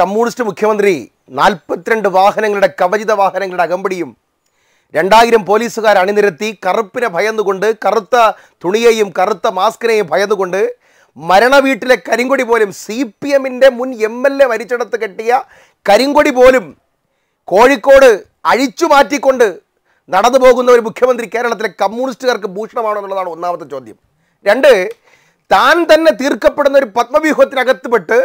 communist മുഖ്യമന്ത്രി നാൽപ്പത്തിരണ്ട് വാഹനങ്ങളുടെ കവചിത വാഹനങ്ങളുടെ അകമ്പടിയും രണ്ടായിരം പോലീസുകാർ അണിനിരത്തി കറുപ്പിനെ ഭയന്നുകൊണ്ട് കറുത്ത തുണിയെയും കറുത്ത മാസ്കിനെയും ഭയന്നുകൊണ്ട് മരണവീട്ടിലെ കരിങ്കൊടി പോലും സി പി എമ്മിൻ്റെ മുൻ എം എൽ എ വരിച്ചെടുത്ത് കെട്ടിയ കരിങ്കൊടി പോലും കോഴിക്കോട് അഴിച്ചു മാറ്റിക്കൊണ്ട് നടന്നു പോകുന്ന ഒരു മുഖ്യമന്ത്രി കേരളത്തിലെ കമ്മ്യൂണിസ്റ്റുകാർക്ക് ഭൂഷണമാണോ എന്നുള്ളതാണ് ഒന്നാമത്തെ ചോദ്യം രണ്ട് താൻ തന്നെ തീർക്കപ്പെടുന്ന ഒരു പത്മവ്യൂഹത്തിനകത്തുപെട്ട്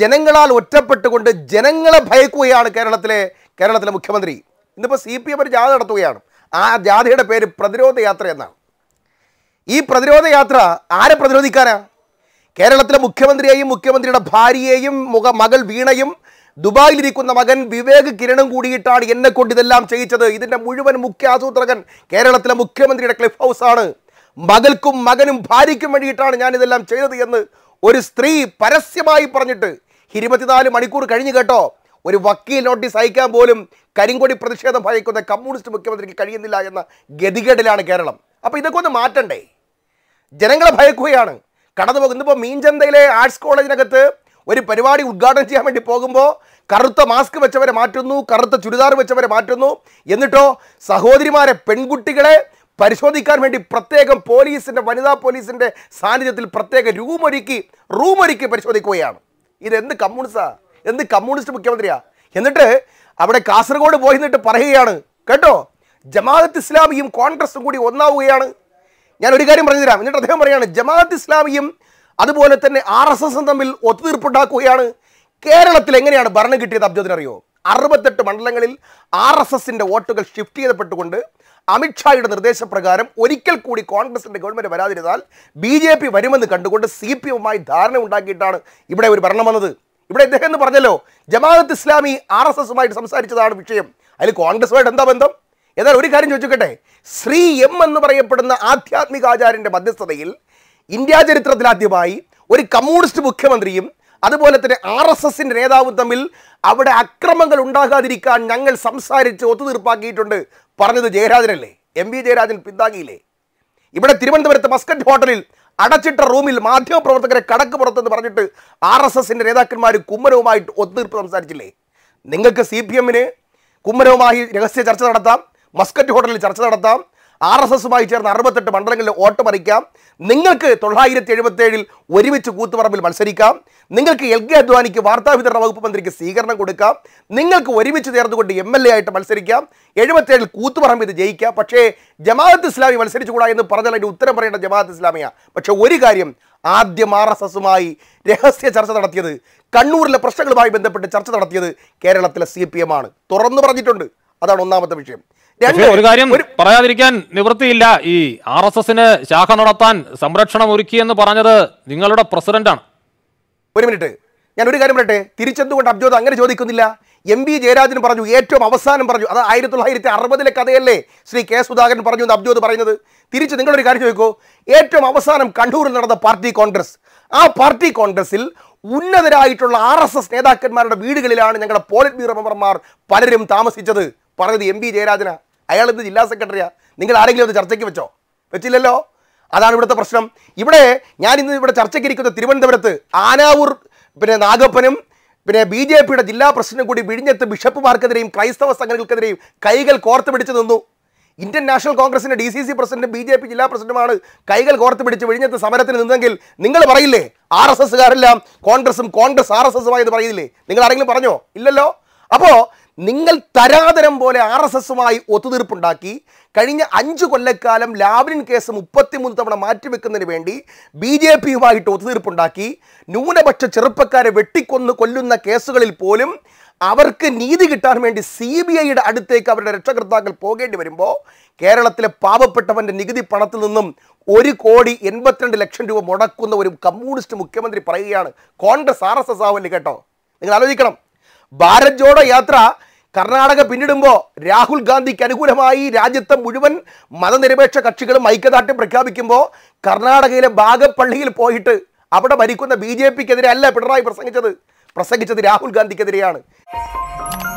ജനങ്ങളാൽ ഒറ്റപ്പെട്ടുകൊണ്ട് ജനങ്ങളെ ഭയക്കുകയാണ് കേരളത്തിലെ കേരളത്തിലെ മുഖ്യമന്ത്രി ഇന്നിപ്പോൾ സി പി എം ഒരു ജാഥ നടത്തുകയാണ് ആ ജാഥയുടെ പേര് പ്രതിരോധ യാത്ര എന്നാണ് ഈ പ്രതിരോധ യാത്ര ആരെ പ്രതിരോധിക്കാനാണ് കേരളത്തിലെ മുഖ്യമന്ത്രിയെയും മുഖ്യമന്ത്രിയുടെ ഭാര്യയെയും മുഖ മകൾ വീണയും ദുബായിലിരിക്കുന്ന മകൻ വിവേക് കിരണും കൂടിയിട്ടാണ് എന്നെ കൊണ്ട് ഇതെല്ലാം ചെയ്യിച്ചത് ഇതിൻ്റെ മുഴുവൻ മുഖ്യ ആസൂത്രകൻ കേരളത്തിലെ മുഖ്യമന്ത്രിയുടെ ക്ലിഫ് ഹൗസാണ് മകൾക്കും മകനും ഭാര്യയ്ക്കും വേണ്ടിയിട്ടാണ് ഞാൻ ഇതെല്ലാം ചെയ്തത് എന്ന് ഒരു സ്ത്രീ പരസ്യമായി പറഞ്ഞിട്ട് ഇരുപത്തിനാല് മണിക്കൂർ കഴിഞ്ഞ് കേട്ടോ ഒരു വക്കീൽ നോട്ടീസ് അയക്കാൻ പോലും കരിങ്കൊടി പ്രതിഷേധം ഭയക്കുന്ന കമ്മ്യൂണിസ്റ്റ് മുഖ്യമന്ത്രിക്ക് കഴിയുന്നില്ല എന്ന ഗതികേടിലാണ് കേരളം അപ്പോൾ ഇതൊക്കെ ഒന്ന് മാറ്റണ്ടേ ജനങ്ങളെ ഭയക്കുകയാണ് കടന്നു പോകുന്നത് ഇപ്പോൾ മീൻചന്തയിലെ ആർട്സ് കോളേജിനകത്ത് ഒരു പരിപാടി ഉദ്ഘാടനം ചെയ്യാൻ വേണ്ടി പോകുമ്പോൾ കറുത്ത മാസ്ക് വെച്ചവരെ മാറ്റുന്നു കറുത്ത ചുരിദാർ വെച്ചവരെ മാറ്റുന്നു എന്നിട്ടോ സഹോദരിമാരെ പെൺകുട്ടികളെ പരിശോധിക്കാൻ വേണ്ടി പ്രത്യേകം പോലീസിൻ്റെ വനിതാ പോലീസിൻ്റെ സാന്നിധ്യത്തിൽ പ്രത്യേക രൂമൊരുക്കി റൂമൊരുക്കി പരിശോധിക്കുകയാണ് ഇത് എന്ത് കമ്മ്യൂണിസ്റ്റാ എന്ത് കമ്മ്യൂണിസ്റ്റ് മുഖ്യമന്ത്രിയാ എന്നിട്ട് അവിടെ കാസർഗോഡ് പോയി നിന്നിട്ട് പറയുകയാണ് കേട്ടോ ജമാഅത്ത് ഇസ്ലാമിയും കോൺഗ്രസും കൂടി ഒന്നാവുകയാണ് ഞാൻ ഒരു കാര്യം പറഞ്ഞുതരാം എന്നിട്ട് അദ്ദേഹം പറയുകയാണ് ജമാഅത്ത് ഇസ്ലാമിയും അതുപോലെ തന്നെ ആർ എസ് എസും തമ്മിൽ ഒത്തുതീർപ്പുണ്ടാക്കുകയാണ് കേരളത്തിൽ എങ്ങനെയാണ് ഭരണം കിട്ടിയത് അബ്ദുദിനറിയോ അറുപത്തെട്ട് മണ്ഡലങ്ങളിൽ ആർ എസ് എസിൻ്റെ വോട്ടുകൾ ഷിഫ്റ്റ് ചെയ്തപ്പെട്ടുകൊണ്ട് അമിത്ഷായുടെ നിർദ്ദേശപ്രകാരം ഒരിക്കൽ കൂടി കോൺഗ്രസിൻ്റെ ഗവൺമെൻറ് വരാതിരുന്നാൽ ബി ജെ പി വരുമെന്ന് കണ്ടുകൊണ്ട് സി പി എമ്മുമായി ധാരണ ഉണ്ടാക്കിയിട്ടാണ് ഇവിടെ ഒരു ഭരണം വന്നത് ഇവിടെ ഇദ്ദേഹം എന്ന് പറഞ്ഞല്ലോ ജമാഅത്ത് ഇസ്ലാമി ആർ എസ് എസുമായിട്ട് സംസാരിച്ചതാണ് വിഷയം അതിൽ കോൺഗ്രസുമായിട്ട് എന്താ ബന്ധം എന്നാൽ ഒരു കാര്യം ചോദിച്ചോക്കട്ടെ ശ്രീ എം എന്ന് പറയപ്പെടുന്ന ആധ്യാത്മികാചാര്യൻ്റെ മധ്യസ്ഥതയിൽ ഇന്ത്യാ ചരിത്രത്തിലാദ്യമായി ഒരു കമ്മ്യൂണിസ്റ്റ് മുഖ്യമന്ത്രിയും അതുപോലെ തന്നെ ആർ എസ് എസിൻ്റെ നേതാവും തമ്മിൽ അവിടെ അക്രമങ്ങൾ ഉണ്ടാകാതിരിക്കാൻ ഞങ്ങൾ സംസാരിച്ച് ഒത്തുതീർപ്പാക്കിയിട്ടുണ്ട് പറഞ്ഞത് ജയരാജനല്ലേ എം വി ജയരാജൻ പിന്താകിയില്ലേ ഇവിടെ തിരുവനന്തപുരത്ത് മസ്കറ്റ് ഹോട്ടലിൽ അടച്ചിട്ട റൂമിൽ മാധ്യമപ്രവർത്തകരെ കടക്ക് പുറത്തെന്ന് പറഞ്ഞിട്ട് ആർ എസ് എസിൻ്റെ നേതാക്കന്മാർ കുമ്മനവുമായിട്ട് ഒത്തുതീർപ്പ് സംസാരിച്ചില്ലേ നിങ്ങൾക്ക് സി പി എമ്മിന് കുമ്മനവുമായി രഹസ്യ ചർച്ച നടത്താം മസ്കറ്റ് ഹോട്ടലിൽ ചർച്ച നടത്താം ആർ എസ് എസുമായി ചേർന്ന് അറുപത്തെട്ട് മണ്ഡലങ്ങളിൽ വോട്ട് മറിക്കാം നിങ്ങൾക്ക് തൊള്ളായിരത്തി ഏഴിൽ ഒരുമിച്ച് കൂത്തുപറമ്പിൽ മത്സരിക്കാം നിങ്ങൾക്ക് എൽ കെ അദ്വാനിക്ക് വാർത്താവിതരണ വകുപ്പ് മന്ത്രിക്ക് സ്വീകരണം കൊടുക്കാം നിങ്ങൾക്ക് ഒരുമിച്ച് ചേർന്നുകൊണ്ട് എം എൽ എ ആയിട്ട് മത്സരിക്കാം എഴുപത്തേഴിൽ കൂത്തുപറമ്പിൽ ജയിക്കാം പക്ഷേ ജമാഅത്ത് ഇസ്ലാമി മത്സരിച്ചുകൂടാ എന്ന് പറഞ്ഞാൽ അതിൻ്റെ ഉത്തരം പറയേണ്ട ജമാഅത്ത് ഇസ്ലാമിയാണ് പക്ഷേ ഒരു കാര്യം ആദ്യം ആർ എസ് എസുമായി രഹസ്യ ചർച്ച നടത്തിയത് കണ്ണൂരിലെ പ്രശ്നങ്ങളുമായി ബന്ധപ്പെട്ട് ചർച്ച നടത്തിയത് കേരളത്തിലെ സി പി എം ആണ് തുറന്നു പറഞ്ഞിട്ടുണ്ട് അതാണ് ഒന്നാമത്തെ വിഷയം ഒരു കാര്യം പറയാതിരിക്കാൻ നിവൃത്തിയില്ല ഈ ആർ എസ് എസിന് ശാഖ നടത്താൻ സംരക്ഷണം ഒരുക്കിയെന്ന് പറഞ്ഞത് നിങ്ങളുടെ പ്രസിഡന്റാണ് ഒരു മിനിറ്റ് ഞാൻ ഒരു കാര്യം പറയട്ടെ തിരിച്ചെന്തുകൊണ്ട് അബ്ജോദ് അങ്ങനെ ചോദിക്കുന്നില്ല എം വി ജയരാജൻ പറഞ്ഞു ഏറ്റവും അവസാനം പറഞ്ഞു അത് ആയിരത്തി തൊള്ളായിരത്തി അറുപതിലെ കഥയല്ലേ ശ്രീ കെ സുധാകരൻ പറഞ്ഞു എന്ന് അബ്ജോദ് പറയുന്നത് തിരിച്ച് നിങ്ങളൊരു കാര്യം ചോദിക്കൂ ഏറ്റവും അവസാനം കണ്ണൂരിൽ നടന്ന പാർട്ടി കോൺഗ്രസ് ആ പാർട്ടി കോൺഗ്രസിൽ ഉന്നതരായിട്ടുള്ള ആർ എസ് എസ് നേതാക്കന്മാരുടെ വീടുകളിലാണ് ഞങ്ങളുടെ പോളിറ്റ് ബ്യൂറോ മെമ്പർമാർ പലരും താമസിച്ചത് പറഞ്ഞത് എം വി ജയരാജനാണ് അയാൾ ഇന്ന് ജില്ലാ സെക്രട്ടറിയാ നിങ്ങൾ ആരെങ്കിലും ഒന്ന് ചർച്ചയ്ക്ക് വെച്ചോ വെച്ചില്ലല്ലോ അതാണ് ഇവിടുത്തെ പ്രശ്നം ഇവിടെ ഞാൻ ഇന്ന് ഇവിടെ ചർച്ചയ്ക്ക് ഇരിക്കുന്ന തിരുവനന്തപുരത്ത് ആനാവൂർ പിന്നെ നാഗപ്പനും പിന്നെ ബി ജെ പിയുടെ ജില്ലാ പ്രസിഡന്റും കൂടി വിഴിഞ്ഞത്ത് ബിഷപ്പുമാർക്കെതിരെയും ക്രൈസ്തവ സംഘടനകൾക്കെതിരെയും കൈകൾ കോർത്ത് പിടിച്ചു നിന്നു ഇന്ത്യൻ നാഷണൽ കോൺഗ്രസിന്റെ ഡി സി സി പ്രസിഡന്റും ബി ജെ പി ജില്ലാ പ്രസിഡന്റുമാണ് കൈകൾ കോർത്ത് പിടിച്ച് വിഴിഞ്ഞത്ത് സമരത്തിന് നിന്നെങ്കിൽ നിങ്ങൾ പറയില്ലേ ആർ എസ് എസ്സുകാരെല്ലാം കോൺഗ്രസും കോൺഗ്രസ് ആർ എസ് എസുമായി എന്ന് പറയില്ലേ നിങ്ങൾ ആരെങ്കിലും പറഞ്ഞോ ഇല്ലല്ലോ അപ്പോൾ നിങ്ങൾ തരാതരം പോലെ ആർ എസ് എസുമായി ഒത്തുതീർപ്പുണ്ടാക്കി കഴിഞ്ഞ അഞ്ച് കൊല്ലക്കാലം ലാബിൻ കേസ് മുപ്പത്തിമൂന്ന് തവണ മാറ്റിവെക്കുന്നതിന് വേണ്ടി ബി ജെ പിയുമായിട്ട് ഒത്തുതീർപ്പുണ്ടാക്കി ന്യൂനപക്ഷ ചെറുപ്പക്കാരെ വെട്ടിക്കൊന്ന് കൊല്ലുന്ന കേസുകളിൽ പോലും അവർക്ക് നീതി കിട്ടാൻ വേണ്ടി സി ബി ഐയുടെ അടുത്തേക്ക് അവരുടെ രക്ഷകർത്താക്കൾ പോകേണ്ടി വരുമ്പോൾ കേരളത്തിലെ പാവപ്പെട്ടവൻ്റെ നികുതി പണത്തിൽ നിന്നും ഒരു കോടി എൺപത്തിരണ്ട് ലക്ഷം രൂപ മുടക്കുന്ന ഒരു കമ്മ്യൂണിസ്റ്റ് മുഖ്യമന്ത്രി പറയുകയാണ് കോൺഗ്രസ് ആർ എസ് എസ് ആവല്ലേ കേട്ടോ നിങ്ങൾ ആലോചിക്കണം ഭാരത് ജോഡോ യാത്ര കർണാടക പിന്നിടുമ്പോൾ രാഹുൽ ഗാന്ധിക്ക് അനുകൂലമായി രാജ്യത്തെ മുഴുവൻ മതനിരപേക്ഷ കക്ഷികളും ഐക്യദാർഢ്യം പ്രഖ്യാപിക്കുമ്പോൾ കർണാടകയിലെ ഭാഗപ്പള്ളിയിൽ പോയിട്ട് അവിടെ ഭരിക്കുന്ന ബി ജെ പിക്കെതിരെ അല്ല പിണറായി പ്രസംഗിച്ചത് പ്രസംഗിച്ചത് രാഹുൽ ഗാന്ധിക്കെതിരെയാണ്